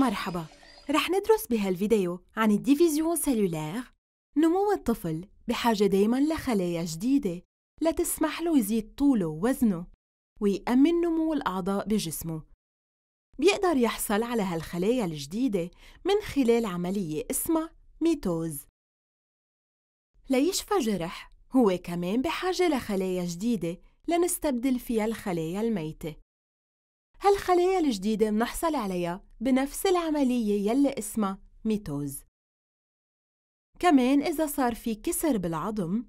مرحبا رح ندرس بهالفيديو عن الديفيزيون سيلولير نمو الطفل بحاجة دايما لخلايا جديدة لتسمح له يزيد طوله ووزنه ويأمن نمو الأعضاء بجسمه بيقدر يحصل على هالخلايا الجديدة من خلال عملية اسمها ميتوز ليشفى جرح هو كمان بحاجة لخلايا جديدة لنستبدل فيها الخلايا الميتة هالخلايا الجديدة منحصل عليها بنفس العملية يلي اسمها ميتوز كمان إذا صار في كسر بالعظم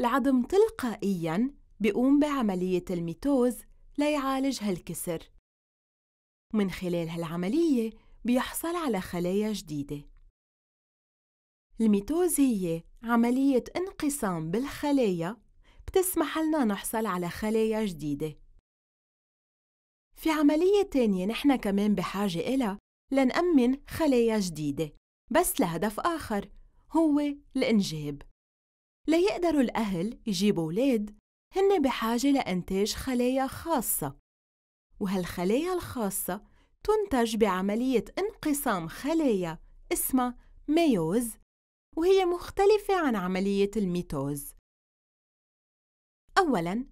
العظم تلقائياً بيقوم بعملية الميتوز ليعالج هالكسر من خلال هالعملية بيحصل على خلايا جديدة الميتوز هي عملية انقسام بالخلايا بتسمح لنا نحصل على خلايا جديدة في عملية تانية نحن كمان بحاجة إلها لنأمن خلايا جديدة بس لهدف آخر هو الإنجاب ليقدروا الأهل يجيبوا ولاد هن بحاجة لإنتاج خلايا خاصة وهالخلايا الخاصة تنتج بعملية انقسام خلايا اسمها ميوز وهي مختلفة عن عملية الميتوز أولاً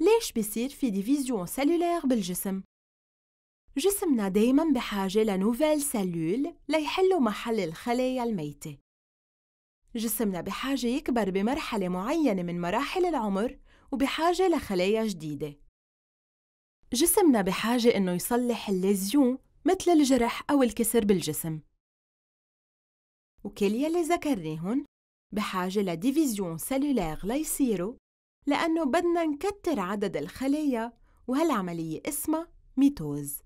ليش بيصير في ديفيزيون سيلولير بالجسم؟ جسمنا دايماً بحاجة لنوفيل سلول ليحلوا محل الخلايا الميتة جسمنا بحاجة يكبر بمرحلة معينة من مراحل العمر وبحاجة لخلايا جديدة جسمنا بحاجة إنه يصلح الليزيون مثل الجرح أو الكسر بالجسم وكل يلي ذكرناهن بحاجة لديفيزيون سلولير ليصيروا لأنه بدنا نكتر عدد الخلايا وهالعملية اسمها ميتوز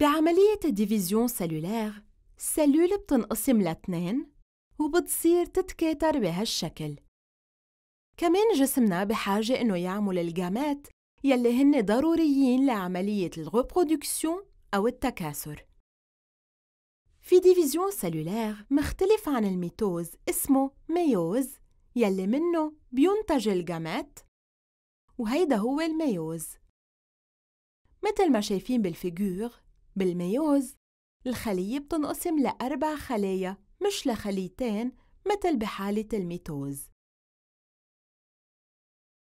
بعملية الديفيزيون سلولار السلول بتنقسم لاتنين وبتصير تتكاتر بهالشكل كمان جسمنا بحاجة إنه يعمل الجامات يلي هن ضروريين لعملية الغوبرودكسيون أو التكاثر في ديفيزيون سلولار مختلف عن الميتوز اسمه ميوز يلي منه بينتج الجامات وهيدا هو الميوز متل ما شايفين بالفيجور بالميوز الخلية بتنقسم لأربع خلايا مش لخليتين متل بحالة الميتوز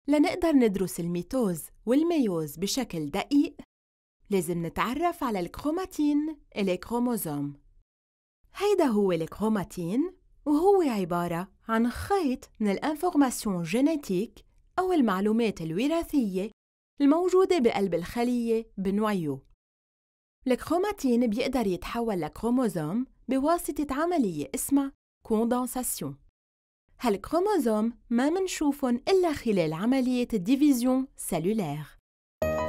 لنقدر ندرس الميتوز والميوز بشكل دقيق لازم نتعرف على الكروماتين الكروموزوم هيدا هو الكروماتين وهو عبارة عن خيط من الانفورماسيون جينيتيك أو المعلومات الوراثية الموجودة بقلب الخلية بنوعيو الكروماتين بيقدر يتحول لكروموزوم بواسطة عملية اسمها كوندنساسيون هالكروموزوم ما منشوفن إلا خلال عملية الديفيزيون سيلولير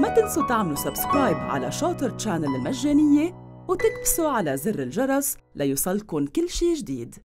ما تنسوا تعملوا سبسكرايب على شاطر تشانل المجانية وتكبسوا على زر الجرس ليوصلكن كل شي جديد